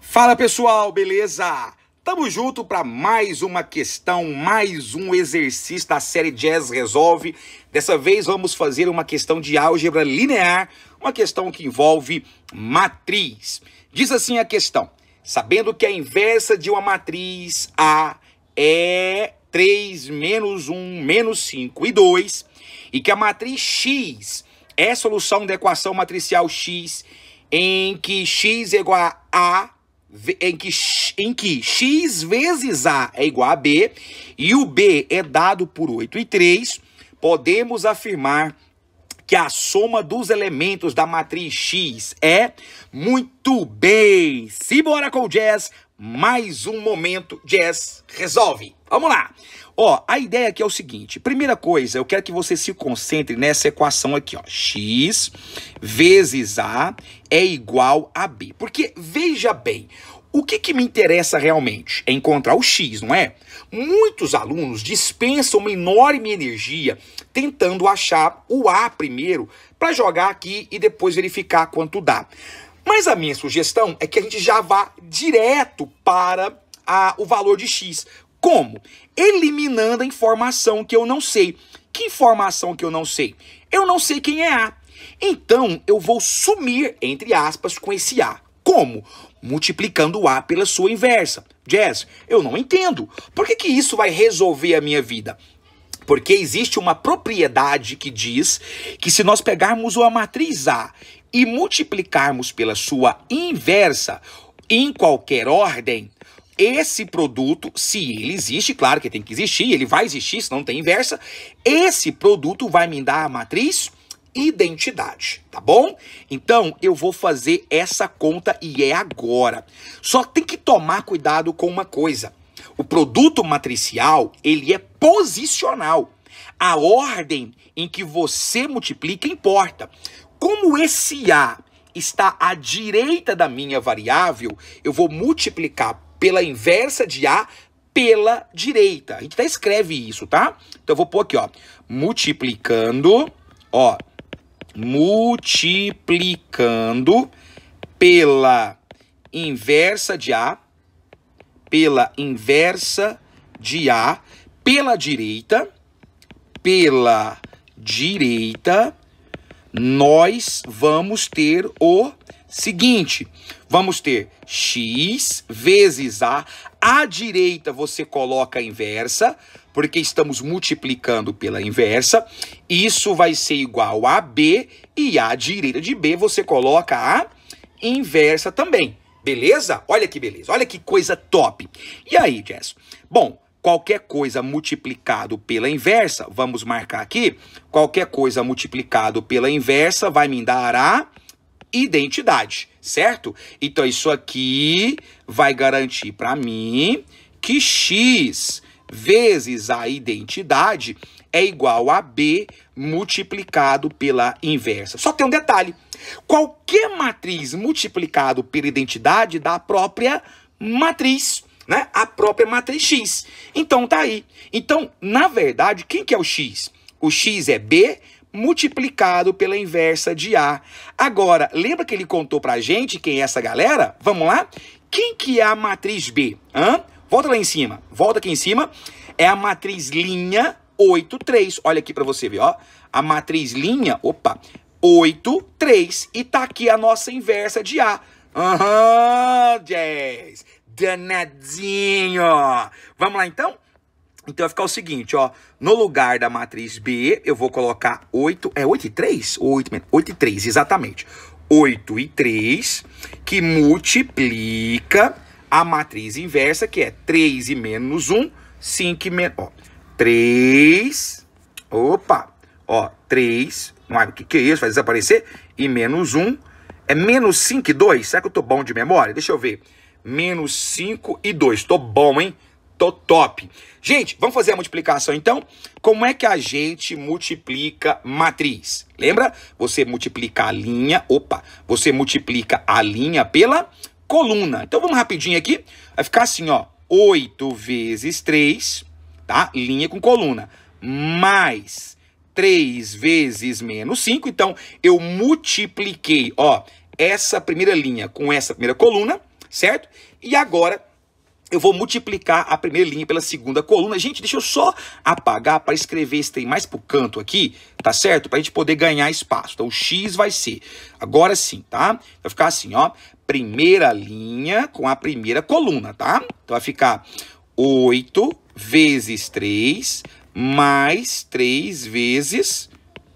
Fala pessoal, beleza? Tamo junto para mais uma questão, mais um exercício da série Jazz Resolve. Dessa vez vamos fazer uma questão de álgebra linear, uma questão que envolve matriz. Diz assim a questão: sabendo que a inversa de uma matriz A é 3, menos 1, menos 5 e 2, e que a matriz X é a solução da equação matricial X em que X é igual a A, em que, em que X vezes A é igual a B, e o B é dado por 8 e 3, podemos afirmar que a soma dos elementos da matriz X é muito bem. Se bora com o jazz, mais um momento Jazz Resolve. Vamos lá. Ó, a ideia aqui é o seguinte. Primeira coisa, eu quero que você se concentre nessa equação aqui, ó. X vezes A é igual a B. Porque, veja bem, o que, que, me interessa realmente é encontrar o X, não é? Muitos alunos dispensam uma enorme energia tentando achar o A primeiro para jogar aqui e depois verificar quanto dá. Mas a minha sugestão é que a gente já vá direto para a, o valor de X. Como? Eliminando a informação que eu não sei. Que informação que eu não sei? Eu não sei quem é A. Então, eu vou sumir, entre aspas, com esse A. Como? Multiplicando o A pela sua inversa. Jazz, eu não entendo. Por que, que isso vai resolver a minha vida? Porque existe uma propriedade que diz que se nós pegarmos uma matriz A e multiplicarmos pela sua inversa em qualquer ordem, esse produto, se ele existe, claro que tem que existir, ele vai existir, se não tem inversa, esse produto vai me dar a matriz identidade, tá bom? Então eu vou fazer essa conta e é agora. Só tem que tomar cuidado com uma coisa. O produto matricial, ele é posicional. A ordem em que você multiplica importa. Como esse A está à direita da minha variável, eu vou multiplicar pela inversa de A pela direita. A gente até escreve isso, tá? Então eu vou pôr aqui, ó, multiplicando, ó, multiplicando pela inversa de A, pela inversa de A, pela direita, pela direita, nós vamos ter o seguinte: vamos ter x vezes a. À direita você coloca a inversa, porque estamos multiplicando pela inversa. Isso vai ser igual a b e à direita de b você coloca a inversa também. Beleza? Olha que beleza, olha que coisa top. E aí, Jess? Bom, qualquer coisa multiplicado pela inversa, vamos marcar aqui, qualquer coisa multiplicado pela inversa vai me dar a identidade, certo? Então isso aqui vai garantir para mim que x vezes a identidade é igual a B multiplicado pela inversa. Só tem um detalhe. Qualquer matriz multiplicado pela identidade da própria matriz né, a própria matriz X. Então tá aí. Então, na verdade, quem que é o X? O X é B multiplicado pela inversa de A. Agora, lembra que ele contou pra gente quem é essa galera? Vamos lá? Quem que é a matriz B? Hã? Volta lá em cima. Volta aqui em cima. É a matriz linha 8, 3. Olha aqui para você ver, ó. A matriz linha, opa, 8, 3. E tá aqui a nossa inversa de A. Aham, uhum, Jazz danadinho. Vamos lá então? Então vai ficar o seguinte, ó. No lugar da matriz B, eu vou colocar 8. É 8 e 3? 8, 8 e 3, exatamente. 8 e 3, que multiplica a matriz inversa, que é 3 e menos 1, 5 e menos. Ó, 3. Opa! Ó, 3. É, o que, que é isso? Vai desaparecer? E menos 1. É menos 5 e 2? Será que eu tô bom de memória? Deixa eu ver menos 5 e 2. Tô bom, hein? Tô top. Gente, vamos fazer a multiplicação então? Como é que a gente multiplica matriz? Lembra? Você multiplica a linha, opa, você multiplica a linha pela coluna. Então vamos rapidinho aqui. Vai ficar assim, ó, 8 vezes 3, tá? Linha com coluna, mais 3 vezes menos 5. Então eu multipliquei, ó, essa primeira linha com essa primeira coluna, certo? E agora eu vou multiplicar a primeira linha pela segunda coluna. Gente, deixa eu só apagar para escrever esse trem mais para o canto aqui, tá certo? Para a gente poder ganhar espaço. Então, o X vai ser, agora sim, tá? Vai ficar assim, ó, primeira linha com a primeira coluna, tá? Então, vai ficar 8 vezes 3 mais 3 vezes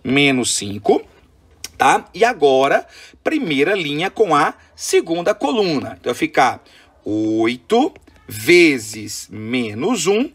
menos 5 tá? E agora, primeira linha com a segunda coluna. Então, vai ficar 8 vezes menos 1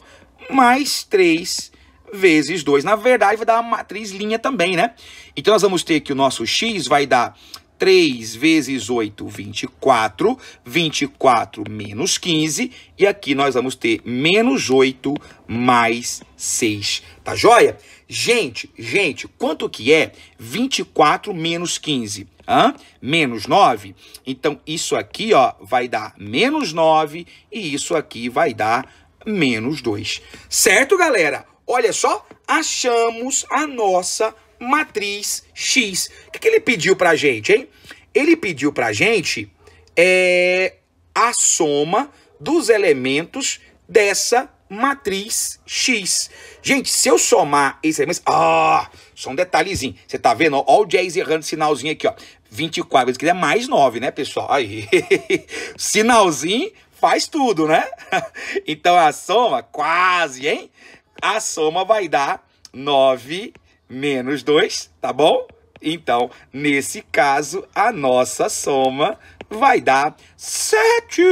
mais 3 vezes 2. Na verdade, vai dar uma matriz linha também, né? Então, nós vamos ter que o nosso x vai dar 3 vezes 8, 24. 24 menos 15. E aqui nós vamos ter menos 8 mais 6. Tá joia? Gente, gente, quanto que é 24 menos 15? Hã? Menos 9? Então, isso aqui ó, vai dar menos 9 e isso aqui vai dar menos 2. Certo, galera? Olha só, achamos a nossa matriz X. O que, que ele pediu para a gente, hein? Ele pediu para a gente é, a soma dos elementos dessa matriz X. Gente, se eu somar esses elementos... Ah, só um detalhezinho. Você tá vendo? Olha o Jazz errando sinalzinho aqui, ó. 24 vezes que é mais 9, né, pessoal? Aí, sinalzinho faz tudo, né? então a soma, quase, hein? A soma vai dar 9 menos 2, tá bom? Então, nesse caso, a nossa soma vai dar 7.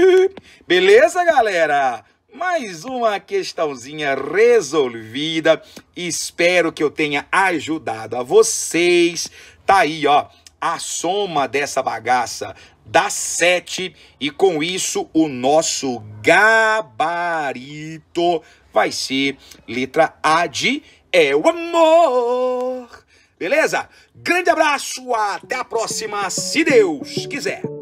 Beleza, galera? Mais uma questãozinha resolvida. Espero que eu tenha ajudado a vocês. Tá aí, ó, a soma dessa bagaça dá 7 e com isso o nosso gabarito vai ser letra A de é o amor. Beleza? Grande abraço, até a próxima, se Deus quiser.